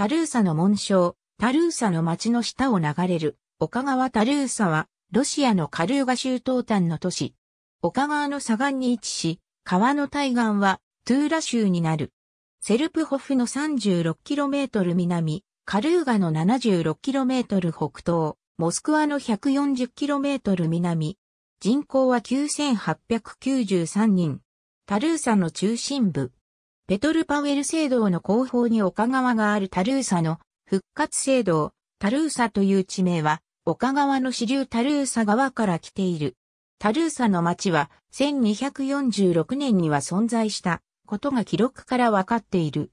タルーサの紋章、タルーサの町の下を流れる、岡川タルーサは、ロシアのカルーガ州東端の都市。岡川の左岸に位置し、川の対岸は、トゥーラ州になる。セルプホフの 36km 南、カルーガの 76km 北東、モスクワの 140km 南。人口は9893人。タルーサの中心部、ペトルパウエル聖堂の後方に岡川があるタルーサの復活聖堂、タルーサという地名は、岡川の支流タルーサ川から来ている。タルーサの町は1246年には存在したことが記録からわかっている。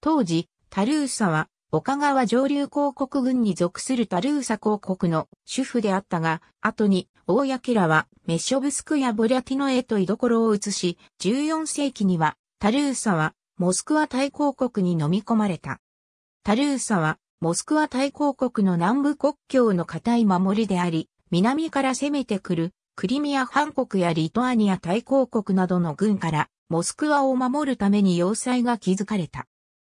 当時、タルーサは岡川上流広告群に属するタルーサ広告の主婦であったが、後に、大屋らはメショブスクやボリャティノへと居所を移し、14世紀にはタルーサは、モスクワ大公国に飲み込まれた。タルーサは、モスクワ大公国の南部国境の固い守りであり、南から攻めてくる、クリミア半国やリトアニア大公国などの軍から、モスクワを守るために要塞が築かれた。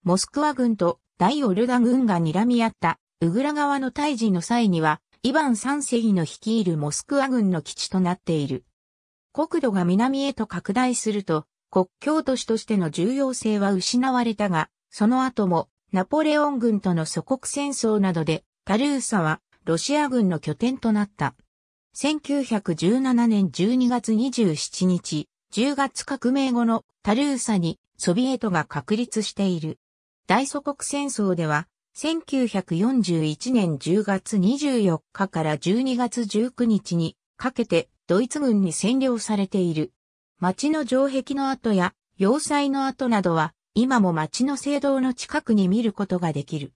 モスクワ軍と大オルダ軍が睨み合った、ウグラ側の退治の際には、イヴァン三世の率いるモスクワ軍の基地となっている。国土が南へと拡大すると、国境都市としての重要性は失われたが、その後もナポレオン軍との祖国戦争などでタルーサはロシア軍の拠点となった。1917年12月27日、10月革命後のタルーサにソビエトが確立している。大祖国戦争では、1941年10月24日から12月19日にかけてドイツ軍に占領されている。町の城壁の跡や要塞の跡などは、今も町の聖堂の近くに見ることができる。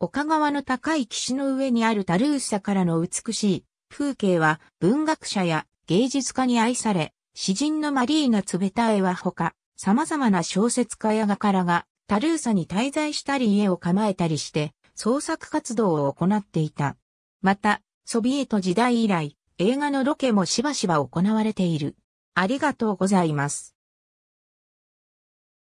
岡川の高い岸の上にあるタルーサからの美しい風景は文学者や芸術家に愛され、詩人のマリーナ・ツベタエはほか、様々な小説家や画家がタルーサに滞在したり家を構えたりして創作活動を行っていた。また、ソビエト時代以来、映画のロケもしばしば行われている。ありがとうございます。